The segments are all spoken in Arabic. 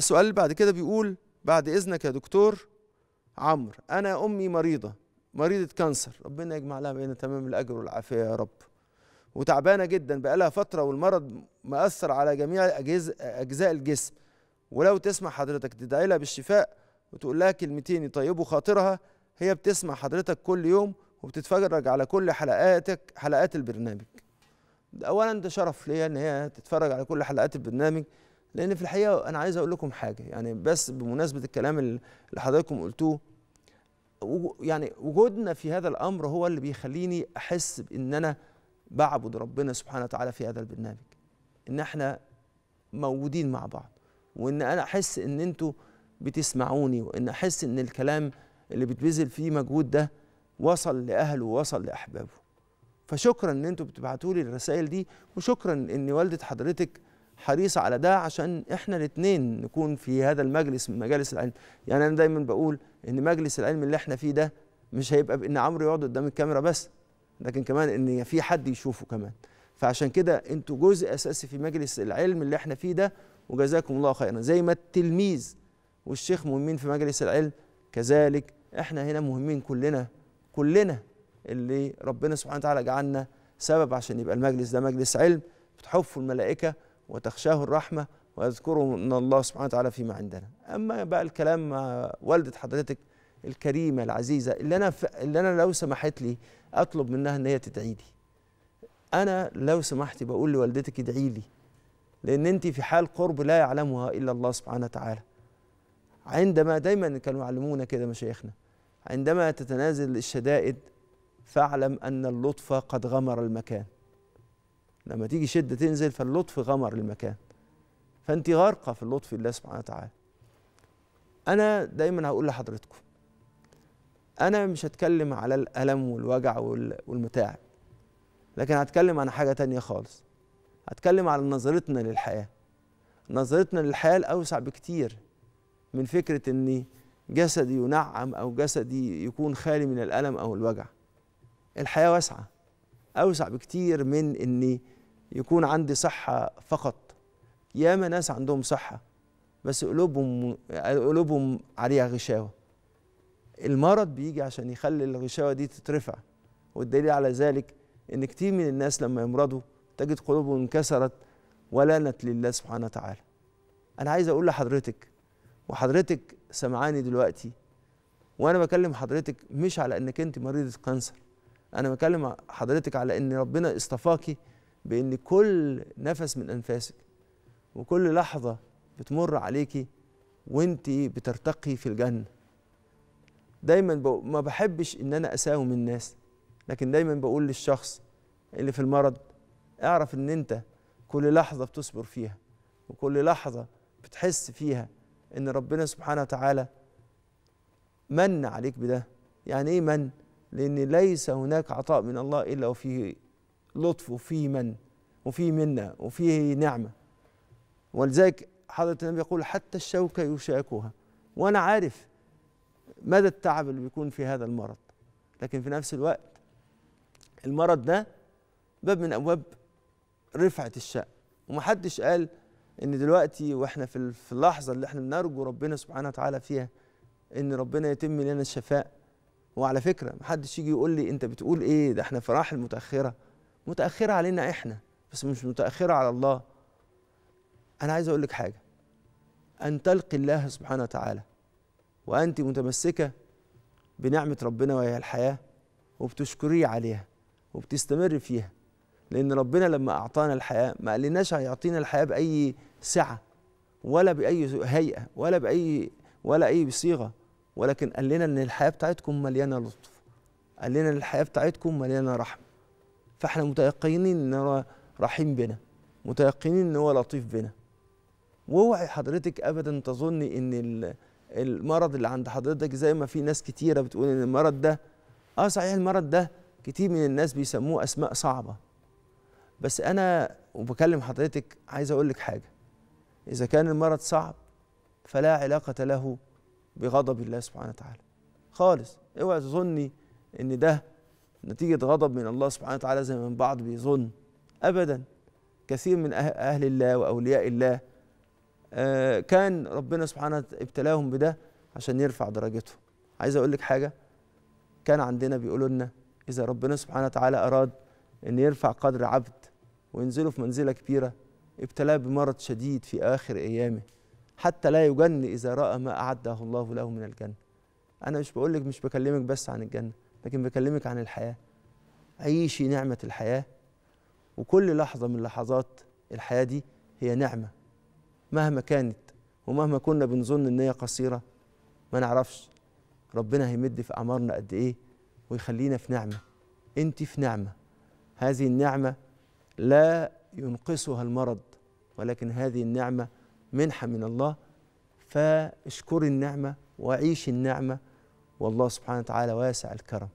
السؤال بعد كده بيقول بعد إذنك يا دكتور عمرو أنا أمي مريضة مريضة كانسر ربنا يجمع لها بين تمام الأجر والعافية يا رب وتعبانة جدا بقالها فترة والمرض مأثر على جميع أجهزة أجزاء الجسم ولو تسمع حضرتك تدعي لها بالشفاء وتقول لها كلمتين يطيبوا خاطرها هي بتسمع حضرتك كل يوم وبتتفرج على كل حلقاتك حلقات البرنامج اولا ده شرف ليا ان هي تتفرج على كل حلقات البرنامج لان في الحقيقه انا عايز اقول لكم حاجه يعني بس بمناسبه الكلام اللي حضراتكم قلتوه يعني وجودنا في هذا الامر هو اللي بيخليني احس بان انا بعبد ربنا سبحانه وتعالى في هذا البرنامج ان احنا موجودين مع بعض وان انا احس ان انتوا بتسمعوني وان احس ان الكلام اللي بتبذل فيه مجهود ده وصل لاهله ووصل لاحبابه فشكرا ان انتوا بتبعتوا لي الرسائل دي وشكرا ان والده حضرتك حريصه على ده عشان احنا الاثنين نكون في هذا المجلس من مجالس العلم يعني انا دايما بقول ان مجلس العلم اللي احنا فيه ده مش هيبقى بان عمرو يقعد قدام الكاميرا بس لكن كمان ان في حد يشوفه كمان فعشان كده انتوا جزء اساسي في مجلس العلم اللي احنا فيه ده وجزاكم الله خيرا زي ما التلميذ والشيخ مهمين في مجلس العلم كذلك احنا هنا مهمين كلنا كلنا اللي ربنا سبحانه وتعالى جعلنا سبب عشان يبقى المجلس ده مجلس علم بتحفوا الملائكه وتخشاه الرحمة ويذكره من الله سبحانه وتعالى فيما عندنا أما بقى الكلام مع والدة حضرتك الكريمة العزيزة اللي أنا, ف... اللي أنا لو سمحت لي أطلب منها إن هي تدعي لي أنا لو سمحت بقول لوالدتك ادعي لي لأن أنت في حال قرب لا يعلمها إلا الله سبحانه وتعالى عندما دايما كانوا يعلمونا كده مشايخنا عندما تتنازل الشدائد فاعلم أن اللطف قد غمر المكان لما تيجي شده تنزل فاللطف غمر المكان فانت غارقه في اللطف الله سبحانه وتعالى انا دايما هقول لحضرتكم انا مش هتكلم على الالم والوجع والمتاعب لكن هتكلم عن حاجه تانية خالص هتكلم على نظرتنا للحياه نظرتنا للحياه الاوسع بكتير من فكره ان جسدي ينعم او جسدي يكون خالي من الالم او الوجع الحياه واسعه اوسع بكتير من اني يكون عندي صحة فقط ياما ناس عندهم صحة بس قلوبهم قلوبهم عليها غشاوة المرض بيجي عشان يخلي الغشاوة دي تترفع والدليل على ذلك إن كتير من الناس لما يمرضوا تجد قلوبهم انكسرت ولانت لله سبحانه وتعالى أنا عايز أقول لحضرتك وحضرتك سمعاني دلوقتي وأنا بكلم حضرتك مش على إنك أنت مريضة كانسر أنا بكلم حضرتك على إن ربنا اصطفاكي بان كل نفس من انفاسك وكل لحظه بتمر عليكي وانت بترتقي في الجنه دايما ما بحبش ان انا اساوم الناس لكن دايما بقول للشخص اللي في المرض اعرف ان انت كل لحظه بتصبر فيها وكل لحظه بتحس فيها ان ربنا سبحانه وتعالى من عليك بده يعني ايه من لان ليس هناك عطاء من الله الا وفيه لطف وفي من وفي منة وفيه نعمة ولذلك حضرة النبي يقول حتى الشوكة يشاكها وأنا عارف مدى التعب اللي بيكون في هذا المرض لكن في نفس الوقت المرض ده باب من أبواب رفعة الشأن ومحدش قال إن دلوقتي وإحنا في اللحظة اللي إحنا بنرجو ربنا سبحانه وتعالى فيها إن ربنا يتم لنا الشفاء وعلى فكرة محدش يجي يقول لي أنت بتقول إيه ده إحنا في متأخرة متاخره علينا احنا بس مش متاخره على الله انا عايز اقول لك حاجه ان تلقي الله سبحانه وتعالى وانت متمسكه بنعمه ربنا وهي الحياه وبتشكريه عليها وبتستمر فيها لان ربنا لما اعطانا الحياه ما قالناش هيعطينا الحياه باي سعه ولا باي هيئه ولا باي ولا اي صيغه ولكن قال لنا ان الحياه بتاعتكم مليانه لطف قال لنا ان الحياه بتاعتكم مليانه رحمه فاحنا متيقنين ان هو رحيم بنا متيقنين ان هو لطيف بنا واوعي حضرتك ابدا تظن ان المرض اللي عند حضرتك زي ما في ناس كتيره بتقول ان المرض ده اه صحيح المرض ده كتير من الناس بيسموه اسماء صعبه بس انا وبكلم حضرتك عايز اقول لك حاجه اذا كان المرض صعب فلا علاقه له بغضب الله سبحانه وتعالى خالص اوعي تظني ان ده نتيجة غضب من الله سبحانه وتعالى زي ما البعض بيظن أبدا كثير من أه-، أهل الله وأولياء الله آه، كان ربنا سبحانه ابتلاهم بده عشان يرفع درجتهم عايز أقول لك حاجة كان عندنا بيقولوا لنا إذا ربنا سبحانه وتعالى أراد أن يرفع قدر عبد وينزله في منزلة كبيرة ابتلاه بمرض شديد في آخر أيامه حتى لا يجن إذا رأى ما أعده الله له من الجنة أنا مش بقول لك مش بكلمك بس عن الجنة لكن بكلمك عن الحياة عيشي نعمة الحياة وكل لحظة من لحظات الحياة دي هي نعمة مهما كانت ومهما كنا بنظن إن هي قصيرة ما نعرفش ربنا هيمد في أعمارنا قد إيه ويخلينا في نعمة أنت في نعمة هذه النعمة لا ينقصها المرض ولكن هذه النعمة منحة من الله فاشكري النعمة وعيشي النعمة والله سبحانه وتعالى واسع الكرم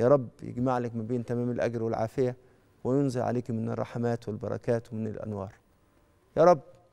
يا رب يجمع لك ما بين تمام الأجر والعافية وينزل عليك من الرحمات والبركات ومن الأنوار يا رب